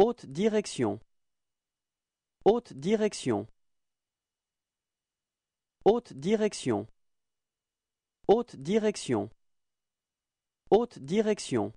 Haute direction. Haute direction. Haute direction. Haute direction. Haute direction.